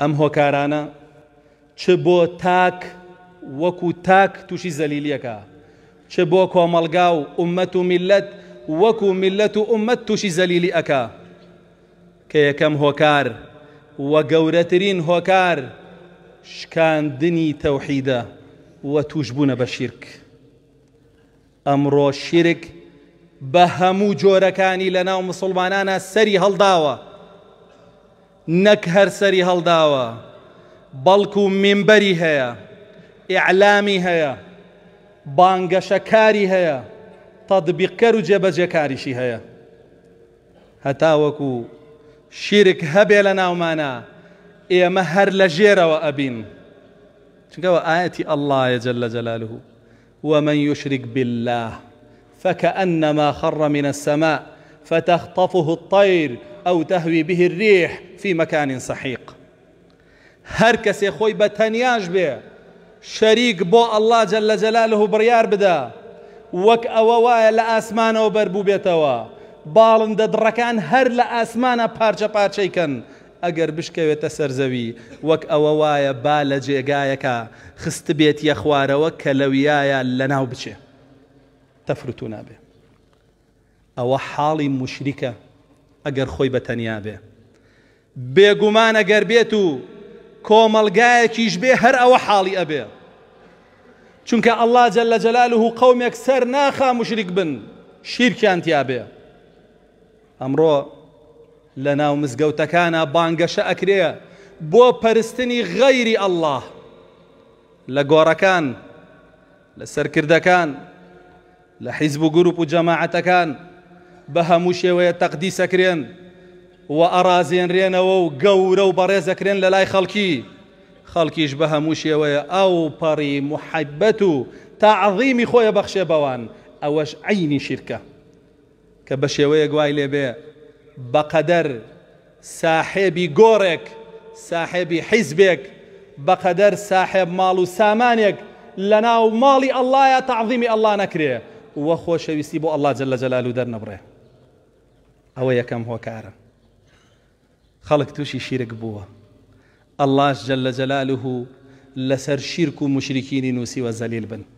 ئەم هۆکارانە چ بۆ تاک وەکو تاک تووشی زەلیلیەکە چ بۆ کۆمەلگا و ئومەت و میلەت وەکو میلەت و ئومەت تووشی زەلیلی ئەکا کە یەکەم هۆکار وە گەورەترین هۆکار شکاندنی تەوحیدە وە توشببوونە بە شیرک ئەمڕۆ شیرک بە هەموو جۆرەکانی لە ناو سەری هەڵداوە نەک هەرسەری هەڵداوە بەڵکو مێمبەری هەیە ئیعلامی هيا بانگەشەکاری هەیە تەدبیقەر و جێبەجێکاریشی هيا هەتاوەکو شیرک هەبێ لە ناومانە ئێمە هەر لە ژێرەوە ئەبین چونکەوە ئاەتی الله جل جلاله ومن يشرك بالله فكأنما خر من السماء فتخطفه الطير ئەو تەهوی به الريح في مكان سحيق هەر کەسێ خۆی بە تەنیاش بێ شەریک بۆ ئەله جل لە جەلاله و بڕیار بدە وەک ئەوە وایە لە ئاسمانەوە بەربوو بێتەوە باڵندە دڕەکان هەر لە ئاسمانە پارچە پارچەیکەن ئەگەر بشکەوێتە سەرزەوی وەک ئەوە وایە با لە جێگایەکە خست بێت یە خوارەوە کە لەویایە لە ناو بچێ تەفرتو نابێ ئەوە حاڵی مشریکە ئەگەر خۆی بە تەنیا بێ بێگومان ئەگەر بێت و کۆمەلگایەکیش بێ هەر ئەوە حاڵی ئەبێ چونکە ئەلله جل جلاله جەلاله و قومێک ناخا مشریک بن شیرکیان تیاابێ ئەمڕۆ لە ناو مزگەوتەکانە بانگەشە ئەکرێ بۆ پەرستنی غەیری ئەله لە گۆڕەکان لە سەرکردەکان لە حیزب و گروپ و جەماعەتەکان بها هەموو ويا تەقدیسەکرێن و وارازين و گەورە و بەڕێزەکرێن لە لای خەڵکی خەڵکیش بها هەموو ويا او پەڕی مححبەت و خويا بخشي بوان بەوان ئەوەش عینی شیرکە ويا بە شێوەیە بقدر صاحبي بەقەدەر صاحبي حزبك بقدر صاحب مالو سامانك ماڵ و الله يا ناو الله ئەلهە تعظیمی ئەللا نەکرێ وە جل جلاله درنا و أويا كم هو كاره خلق توشي شيرك بوه الله جل جلاله لسر شيرك مشركين نوسي وزليل بن